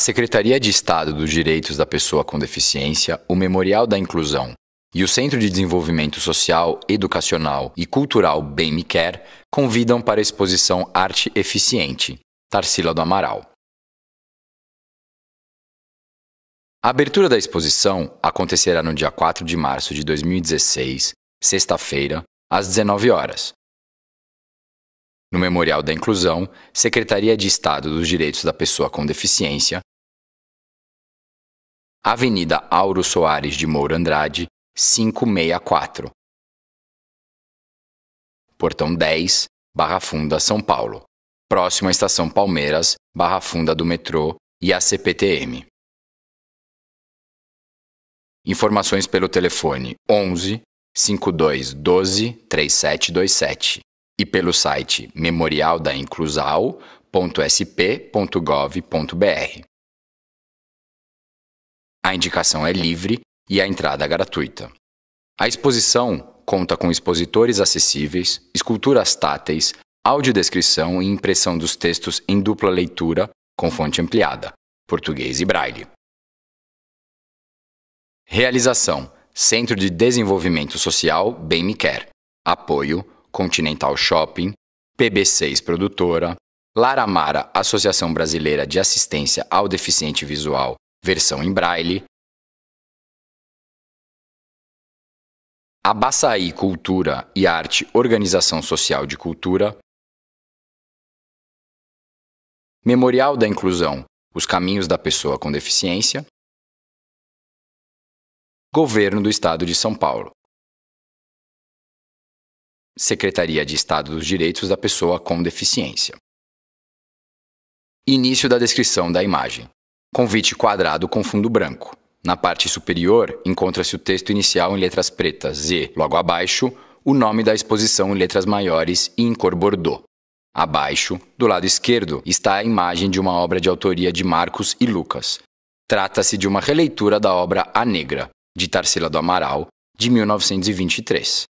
Secretaria de Estado dos Direitos da Pessoa com Deficiência, o Memorial da Inclusão e o Centro de Desenvolvimento Social, Educacional e Cultural Bem Me Quer convidam para a exposição Arte Eficiente, Tarsila do Amaral. A abertura da exposição acontecerá no dia 4 de março de 2016, sexta-feira, às 19 horas. No Memorial da Inclusão, Secretaria de Estado dos Direitos da Pessoa com Deficiência, Avenida Auro Soares de Moura Andrade, 564. Portão 10, Barra Funda, São Paulo. Próximo à Estação Palmeiras, Barra Funda do metrô e a CPTM. Informações pelo telefone 11 5212 3727 e pelo site memorialdainclusal.sp.gov.br. A indicação é livre e a entrada é gratuita. A exposição conta com expositores acessíveis, esculturas táteis, audiodescrição e impressão dos textos em dupla leitura com fonte ampliada, português e braille. Realização: Centro de Desenvolvimento Social Bem Me Quer. Apoio: Continental Shopping, PB6 Produtora, Mara, Associação Brasileira de Assistência ao Deficiente Visual versão em braille, Abaçaí Cultura e Arte Organização Social de Cultura, Memorial da Inclusão Os Caminhos da Pessoa com Deficiência, Governo do Estado de São Paulo, Secretaria de Estado dos Direitos da Pessoa com Deficiência. Início da descrição da imagem. Convite quadrado com fundo branco. Na parte superior, encontra-se o texto inicial em letras pretas e, logo abaixo, o nome da exposição em letras maiores e em cor bordô. Abaixo, do lado esquerdo, está a imagem de uma obra de autoria de Marcos e Lucas. Trata-se de uma releitura da obra A Negra, de Tarsila do Amaral, de 1923.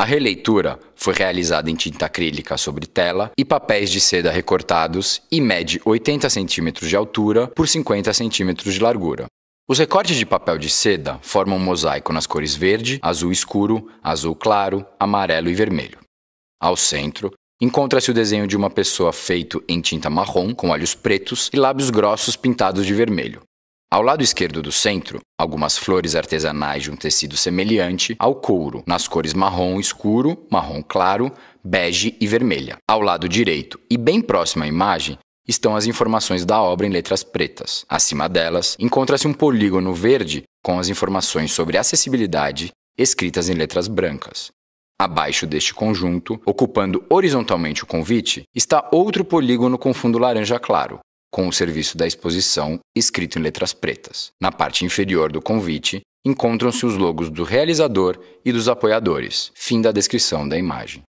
A releitura foi realizada em tinta acrílica sobre tela e papéis de seda recortados e mede 80 centímetros de altura por 50 centímetros de largura. Os recortes de papel de seda formam um mosaico nas cores verde, azul escuro, azul claro, amarelo e vermelho. Ao centro, encontra-se o desenho de uma pessoa feito em tinta marrom, com olhos pretos e lábios grossos pintados de vermelho. Ao lado esquerdo do centro, algumas flores artesanais de um tecido semelhante ao couro, nas cores marrom escuro, marrom claro, bege e vermelha. Ao lado direito e bem próximo à imagem, estão as informações da obra em letras pretas. Acima delas, encontra-se um polígono verde com as informações sobre acessibilidade escritas em letras brancas. Abaixo deste conjunto, ocupando horizontalmente o convite, está outro polígono com fundo laranja claro, com o serviço da exposição escrito em letras pretas. Na parte inferior do convite, encontram-se os logos do realizador e dos apoiadores. Fim da descrição da imagem.